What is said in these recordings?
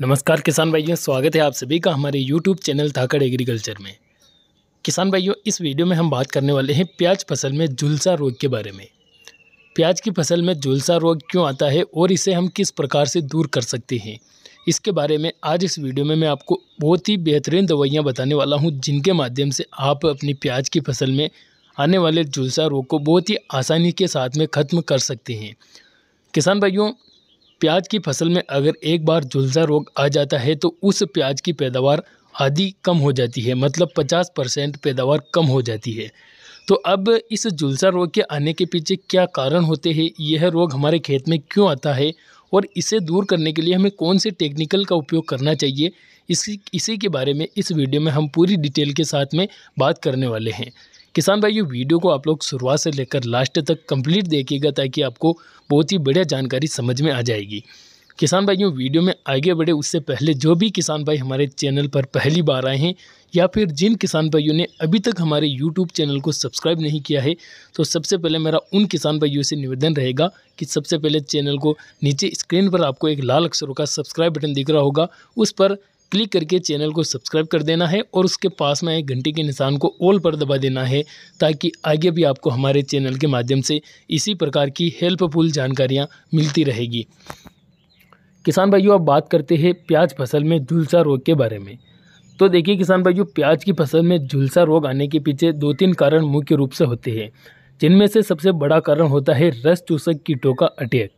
नमस्कार किसान भाइयों स्वागत है आप सभी का हमारे यूट्यूब चैनल थाकड़ एग्रीकल्चर में किसान भाइयों इस वीडियो में हम बात करने वाले हैं प्याज फसल में झुलसा रोग के बारे में प्याज की फसल में झुलसा रोग क्यों आता है और इसे हम किस प्रकार से दूर कर सकते हैं इसके बारे में आज इस वीडियो में मैं आपको बहुत ही बेहतरीन दवाइयाँ बताने वाला हूँ जिनके माध्यम से आप अपनी प्याज की फसल में आने वाले झुलसा रोग को बहुत ही आसानी के साथ में ख़त्म कर सकते हैं किसान भाइयों प्याज की फसल में अगर एक बार झुलसा रोग आ जाता है तो उस प्याज की पैदावार आधी कम हो जाती है मतलब पचास परसेंट पैदावार कम हो जाती है तो अब इस झुलसा रोग के आने के पीछे क्या कारण होते हैं यह रोग हमारे खेत में क्यों आता है और इसे दूर करने के लिए हमें कौन से टेक्निकल का उपयोग करना चाहिए इसी इसी के बारे में इस वीडियो में हम पूरी डिटेल के साथ में बात करने वाले हैं किसान भाई ये वीडियो को आप लोग शुरुआत से लेकर लास्ट तक कंप्लीट देखिएगा ताकि आपको बहुत ही बढ़िया जानकारी समझ में आ जाएगी किसान भाइयों वीडियो में आगे बढ़े उससे पहले जो भी किसान भाई हमारे चैनल पर पहली बार आए हैं या फिर जिन किसान भाइयों ने अभी तक हमारे यूट्यूब चैनल को सब्सक्राइब नहीं किया है तो सबसे पहले मेरा उन किसान भाइयों से निवेदन रहेगा कि सबसे पहले चैनल को नीचे स्क्रीन पर आपको एक लाल अक्षरों का सब्सक्राइब बटन दिख रहा होगा उस पर क्लिक करके चैनल को सब्सक्राइब कर देना है और उसके पास में एक घंटे के निशान को ऑल पर दबा देना है ताकि आगे भी आपको हमारे चैनल के माध्यम से इसी प्रकार की हेल्पफुल जानकारियाँ मिलती रहेगी किसान भाइयों अब बात करते हैं प्याज फसल में झुलसा रोग के बारे में तो देखिए किसान भाइयों प्याज की फसल में झुलसा रोग आने के पीछे दो तीन कारण मुख्य रूप से होते हैं जिनमें से सबसे बड़ा कारण होता है रस चूसक कीटों का अटैक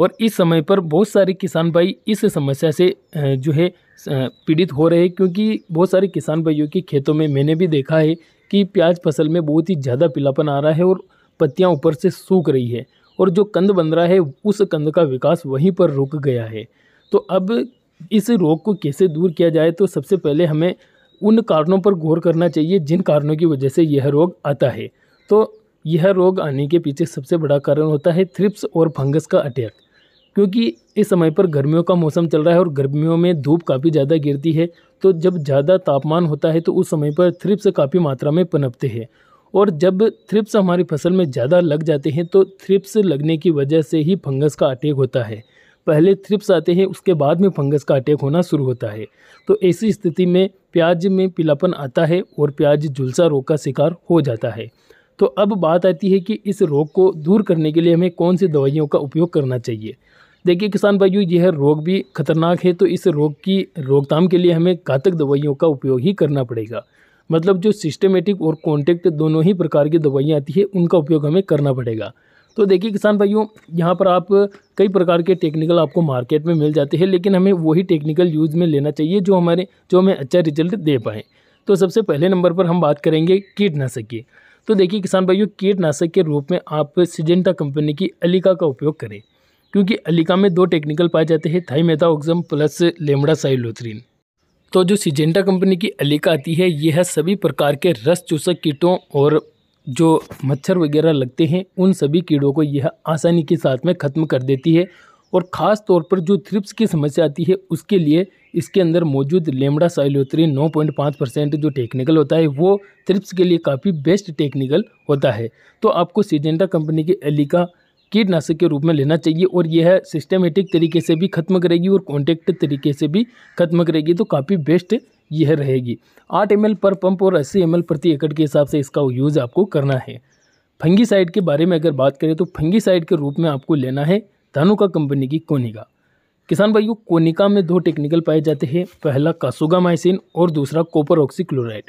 और इस समय पर बहुत सारे किसान भाई इस समस्या से जो है पीड़ित हो रहे हैं क्योंकि बहुत सारे किसान भाइयों के खेतों में मैंने भी देखा है कि प्याज फसल में बहुत ही ज़्यादा पीलापन आ रहा है और पत्तियाँ ऊपर से सूख रही है और जो कंद बन रहा है उस कंद का विकास वहीं पर रुक गया है तो अब इस रोग को कैसे दूर किया जाए तो सबसे पहले हमें उन कारणों पर गौर करना चाहिए जिन कारणों की वजह से यह रोग आता है तो यह रोग आने के पीछे सबसे बड़ा कारण होता है थ्रिप्स और फंगस का अटैक क्योंकि इस समय पर गर्मियों का मौसम चल रहा है और गर्मियों में धूप काफ़ी ज़्यादा गिरती है तो जब ज़्यादा तापमान होता है तो उस समय पर थ्रिप्स काफ़ी मात्रा में पनपते हैं और जब थ्रिप्स हमारी फसल में ज़्यादा लग जाते हैं तो थ्रिप्स लगने की वजह से ही फंगस का अटैक होता है पहले थ्रिप्स आते हैं उसके बाद में फंगस का अटैक होना शुरू होता है तो ऐसी स्थिति में प्याज में पीलापन आता है और प्याज झुलसा रोग का शिकार हो जाता है तो अब बात आती है कि इस रोग को दूर करने के लिए हमें कौन सी दवाइयों का उपयोग करना चाहिए देखिए किसान भाइयों यह रोग भी खतरनाक है तो इस रोग की रोकथाम के लिए हमें घातक दवाइयों का उपयोग ही करना पड़ेगा मतलब जो सिस्टमेटिक और कॉन्टेक्ट दोनों ही प्रकार की दवाइयाँ आती है उनका उपयोग हमें करना पड़ेगा तो देखिए किसान भाइयों यहाँ पर आप कई प्रकार के टेक्निकल आपको मार्केट में मिल जाते हैं लेकिन हमें वही टेक्निकल यूज़ में लेना चाहिए जो हमारे जो हमें अच्छा रिजल्ट दे पाए तो सबसे पहले नंबर पर हम बात करेंगे कीटनाशक की तो देखिए किसान भाइयों कीटनाशक के रूप में आप सिजेंटा कंपनी की अलिका का उपयोग करें क्योंकि अलिका में दो टेक्निकल पाए जाते हैं thiamethoxam plus lambda cyhalothrin तो जो सिजेंटा कंपनी की अलिका आती है यह है सभी प्रकार के रस चूसक कीटों और जो मच्छर वगैरह लगते हैं उन सभी कीड़ों को यह आसानी के साथ में ख़त्म कर देती है और ख़ास तौर पर जो थ्रिप्स की समस्या आती है उसके लिए इसके अंदर मौजूद लेमड़ा साइलोथ्रीन नौ पॉइंट पाँच परसेंट जो टेक्निकल होता है वो थ्रिप्स के लिए काफ़ी बेस्ट टेक्निकल होता है तो आपको सिजेंटा कंपनी की अलिका कीटनाशक के रूप में लेना चाहिए और यह सिस्टमेटिक तरीके से भी खत्म करेगी और कॉन्टेक्ट तरीके से भी खत्म करेगी तो काफ़ी बेस्ट यह रहेगी आठ एम पर पंप और अस्सी एम प्रति एकड़ के हिसाब से इसका यूज़ आपको करना है फंगीसाइड के बारे में अगर बात करें तो फंगीसाइड के रूप में आपको लेना है धनुका कंपनी की कोनिका किसान भाइयों कोनिका में दो टेक्निकल पाए जाते हैं पहला कासुगा माइसिन और दूसरा copper oxychloride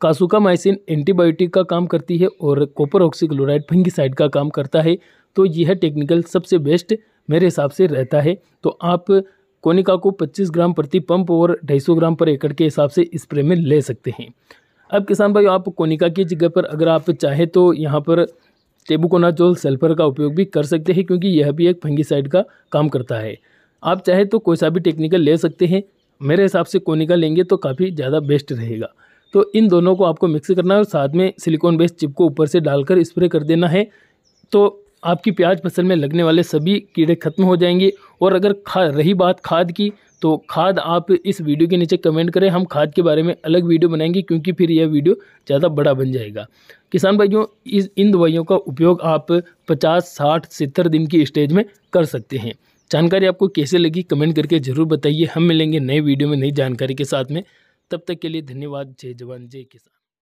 kasugamycin antibiotic का काम करती है और कॉपर ऑक्सीक्लोराइड फंगिसाइड का काम करता है तो यह टेक्निकल सबसे बेस्ट मेरे हिसाब से रहता है तो आप कोनिका को 25 ग्राम प्रति पंप और 250 ग्राम पर एकड़ के हिसाब से स्प्रे में ले सकते हैं अब किसान भाई आप कोनिका की जगह पर अगर आप चाहें तो यहाँ पर चोल सल्फर का उपयोग भी कर सकते हैं क्योंकि यह भी एक फंगीसाइड का काम करता है आप चाहे तो कोई सा भी टेक्निकल ले सकते हैं मेरे हिसाब से कोनिका लेंगे तो काफ़ी ज़्यादा बेस्ट रहेगा तो इन दोनों को आपको मिक्स करना है और साथ में सिलिकॉन बेस्ड चिप को ऊपर से डालकर स्प्रे कर देना है तो आपकी प्याज फसल में लगने वाले सभी कीड़े खत्म हो जाएंगे और अगर खा रही बात खाद की तो खाद आप इस वीडियो के नीचे कमेंट करें हम खाद के बारे में अलग वीडियो बनाएंगे क्योंकि फिर यह वीडियो ज़्यादा बड़ा बन जाएगा किसान भाइयों इस इन दवाइयों का उपयोग आप 50, 60, सत्तर दिन की स्टेज में कर सकते हैं जानकारी आपको कैसे लगी कमेंट करके ज़रूर बताइए हम मिलेंगे नए वीडियो में नई जानकारी के साथ में तब तक के लिए धन्यवाद जय जवान जय किसान